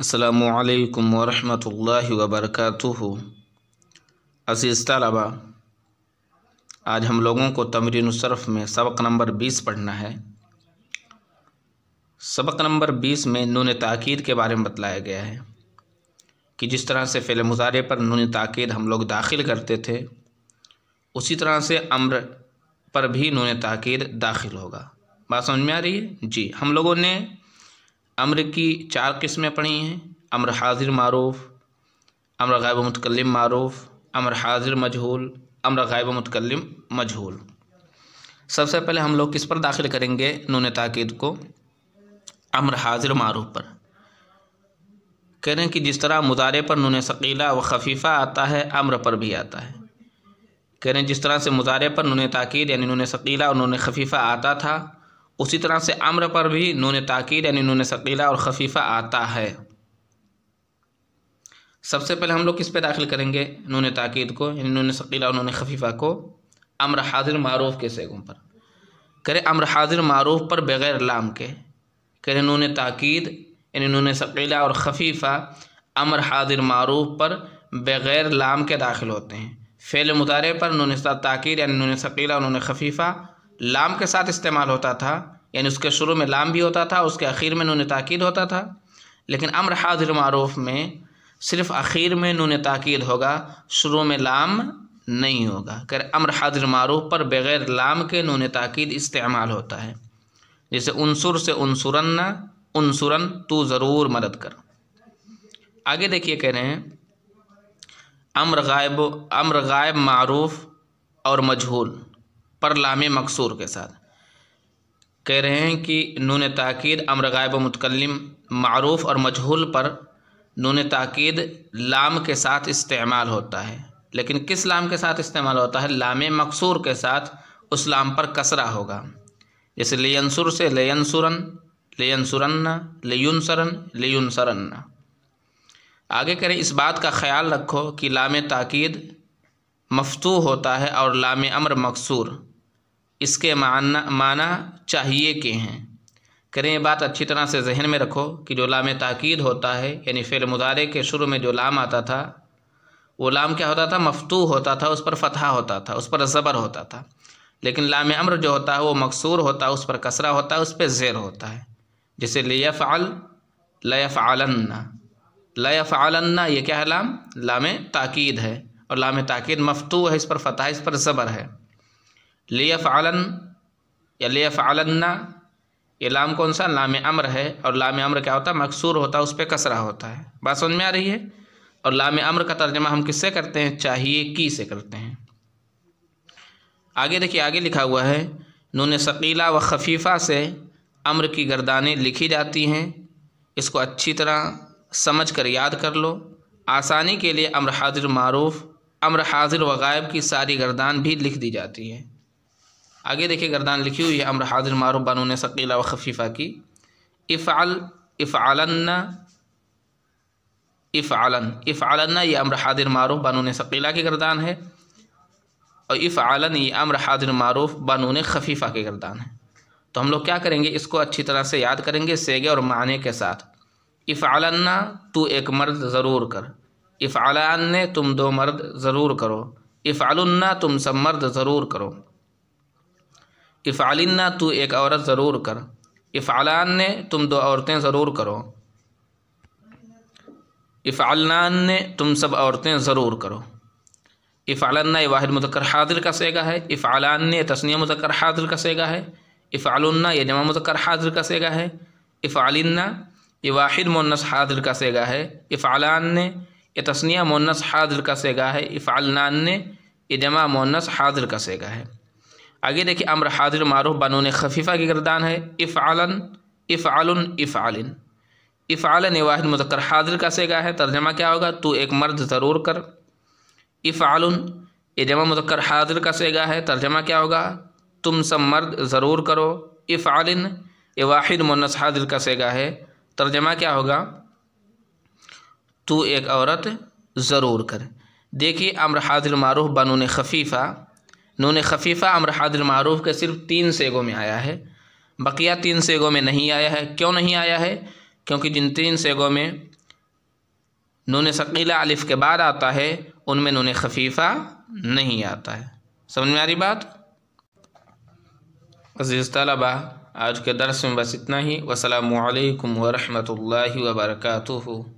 असलकम वरहमल वबरक अज़ीज़ तलबा आज हम लोगों को तमरीन सरफ़ में सबक नंबर बीस पढ़ना है सबक नंबर बीस में नून ताक़ीद के बारे में बतलाया गया है कि जिस तरह से फ़िल मुजारे पर नून ताकीर हम लोग दाखिल करते थे उसी तरह से अम्र पर भी नून ताकीर दाखिल होगा बात समझ में आ रही है जी हम लोगों ने अम्र की चार किस्में पढ़ी हैं अम्र हाजिर मारूफ अम्र गायब मतकलम मारूफ अम्र हाजिर मजहूल अम्र गायब मतकलम मजहूल सबसे पहले हम लोग किस पर दाखिल करेंगे नून ताक़द को अम्र हाजिर मारूफ पर कह रहे हैं कि जिस तरह मुदारे पर नून शकीला व खफीफ़ा आता है अम्र पर भी आता है कह रहे हैं जिस तरह से मुदारे पर नून ताक़द यानी नून शकीला और नून खफीफ़ा आता था उसी तरह से अम्र पर भी नून ताकीद यानी नून शकीला और खफीफ़ा आता है सबसे पहले हम लोग किस पे दाखिल करेंगे नून ताकीद को यानी नून शकीला और नून खफीफ़ा को अम्र हाजिर मारूफ के सेगों पर करे अम्र हाजिर मारूफ पर बग़ैर लाम के करे नून ताकीद यानी नून शकीला और खफीफ़ा अम्र हाजिर मारूफ पर बग़ैर लाम के दाखिल होते हैं फ़ेल मुतारे पर नून ताकीद यानी नून शकीला और नून खफीफ़ा लाम के साथ इस्तेमाल होता था यानी उसके शुरू में लाम भी होता था उसके आखिर में नून ताक़द होता था लेकिन अमर हाजिर मरूफ में सिर्फ आखिर में नून ताकद होगा शुरू में लाम नहीं होगा कर अमर हाजिर मरूफ पर बग़ैर लाम के नून ताकद इस्तेमाल होता है जैसे अनसुर से ना उनसुरन तो ज़रूर मदद कर आगे देखिए कह रहे हैं अमर गायब अम्र गायब मरूफ और मजहूल पर लाम मकसूर के साथ कह रहे हैं कि नून ताक़द अमर गायब मतकलम मरूफ़ और मजहूल पर नून ताकद लाम के साथ इस्तेमाल होता है लेकिन किस लाम के साथ इस्तेमाल होता है लाम मकसूर के साथ उस लाम पर कसरा होगा जैसे लेयनसुर से लेयनसुरन लेयनसुरन्ना लेयुनसरन लेयुनसरन्ना आगे करें इस बात का ख्याल रखो कि लाम ताकद मफतू होता है और लाम अमर मकसूर इसके माना माना चाहिए के हैं करें ये बात अच्छी तरह से जहन में रखो कि जो लाम ताक़ीद होता है यानी फ़ेल मुजारे के शुरू में जो लाम आता था वो लाम क्या होता था मफतू होता था उस पर फतहा होता था उस पर ज़बर होता था लेकिन लाम अम्र जो होता है वो मकसूर होता है उस पर कसरा होता है उस पर ज़ेर होता है जैसे आलन्ना लयफ़ालन्ना आलन्ना ये क्या है लाम लाम ताक़ीद है और लाम ताक़ीद मफतू है इस पर फतह इस पर ज़बर है लियफ आलन या लेफ आलन्ना ये लाम कौन सा लाम अम्र है और लाम अम्र क्या होता है मकसूर होता है उस पर कसरा होता है बात समझ में आ रही है और लाम अम्र का तर्जमा हम किससे करते हैं चाहिए की से करते हैं आगे देखिए आगे लिखा हुआ है नून शकीला व खफीफ़ा से अम्र की गर्दानें लिखी जाती हैं इसको अच्छी तरह समझ कर याद कर लो आसानी के लिए अम्र हाजिर मारूफ अम्र हाजिर व गायब की सारी गर्दान भी लिख दी जाती है आगे देखिए गर्दान लिखी हुई है अमर हाजिर मारूफ बानून शकीला व खफीफ़ा की इफ़ाल इफ़ालन्ना इफ़ालन इफ़ालन्ना ये अमर हादिर मारूफ बानून शकीला की गर्दान है और इफ़ालन ये अमर हादिर मारूफ बानून खफीफ़ा की गर्दान है तो हम लोग क्या करेंगे इसको अच्छी तरह से याद करेंगे सेगे और माने के साथ इफ़ालन्ना तू एक मर्द ज़रूर कर इफ़ालान तुम दो मर्द ज़रूर करो इफ़ालन्ना तुम सब मर्द ज़रूर करो इफ़ालिन्ना तू एक औरत ज़रूर कर इफ़ालान ने तुम दो औरतें ज़रूर करो इफ़ालान ने तुम सब औरतें ज़रूर करो इफ़ालन्ना ये वाहिद मुतकर हादिर का सेगा है इफ़ालान ने तस्निया मुतकर हाजिर का सेगा है इफ़ालन्ना ये जमा मुतकर हाजिर का सेगा है इफ़ालिन्ना ये वाहिद मोनस हाजिर का सेगा है इफ़ालान ने ये तस्निया मोनस हाजिर का सेगा है इफ़ालनान ने ये जमा मोनस हाजिर का सेगा है आगे देखिए अम्र हाजिर मारूफ बनून खफीफ़ा की गर्दान है इफ़ालन इफ़ालन इफ़ालिन इफ़ालन वाहिद मुजक्र हाजिर का सेगा है तर्जमा क्या होगा तू एक मर्द ज़रूर कर इफ़ालन ये जमा मुजक्र हाजिर का सेगा है तर्जमा क्या होगा तुम सब मर्द ज़रूर करो इफ़ालिन ये वाहिद मुनस हाजिर का सेगा है तर्जमा क्या होगा तू एक औरत ज़रूर कर देखिए अम्र हाजिर मारूफ बनून खफीफ़ा नून खफीफ़ा अमर हादिर के सिर्फ तीन सेगों में आया है बकिया तीन सेगों में नहीं आया है क्यों नहीं आया है क्योंकि जिन तीन सेगों में नून शकीला अलिफ़ के बाद आता है उनमें नून खफीफ़ा नहीं आता है समझ में आ रही बात अजीज़ तलबा आज के दरस में बस इतना ही वसलम वरहमल वर्का